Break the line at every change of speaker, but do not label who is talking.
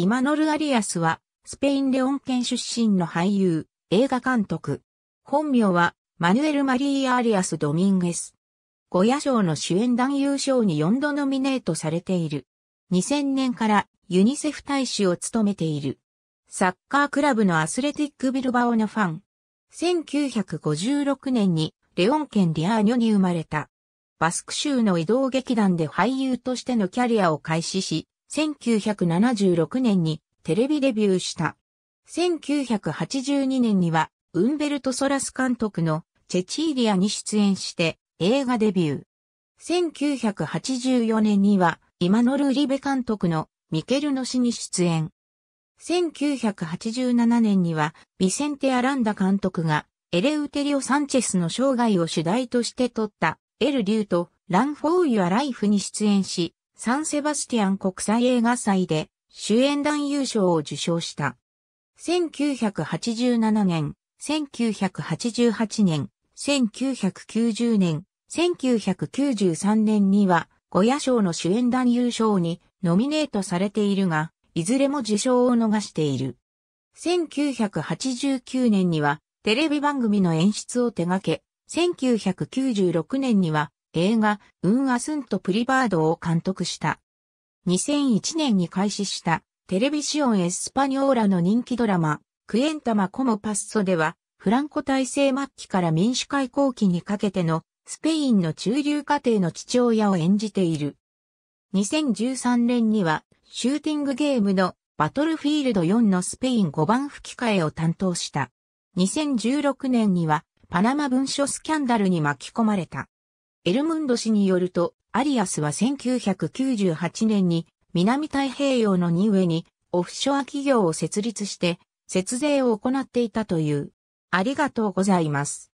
イマノル・アリアスは、スペイン・レオン県出身の俳優、映画監督。本名は、マヌエル・マリー・アリアス・ドミンゲス。ゴヤ賞の主演男優賞に4度ノミネートされている。2000年からユニセフ大使を務めている。サッカークラブのアスレティック・ビルバオのファン。1956年にレオン県リアーニョに生まれた。バスク州の移動劇団で俳優としてのキャリアを開始し、1976年にテレビデビューした。1982年には、ウンベルト・ソラス監督のチェチーリアに出演して映画デビュー。1984年には、イマノルリベ監督のミケルの死に出演。1987年には、ビセンテ・アランダ監督が、エレウテリオ・サンチェスの生涯を主題として撮った、エル・リューと、ラン・フォー・ユア・ライフに出演し、サンセバスティアン国際映画祭で主演男優賞を受賞した。1987年、1988年、1990年、1993年には、ゴヤ賞の主演男優賞にノミネートされているが、いずれも受賞を逃している。1989年には、テレビ番組の演出を手掛け、1996年には、映画、ウン・アスント・プリバードを監督した。2001年に開始したテレビシオン・エスパニョーラの人気ドラマ、クエンタマ・コモ・パッソでは、フランコ体制末期から民主化口期にかけてのスペインの中流家庭の父親を演じている。2013年にはシューティングゲームのバトルフィールド4のスペイン5番吹き替えを担当した。2016年にはパナマ文書スキャンダルに巻き込まれた。エルムンド氏によると、アリアスは1998年に南太平洋の2上にオフショア企業を設立して節税を行っていたという。ありがとうございます。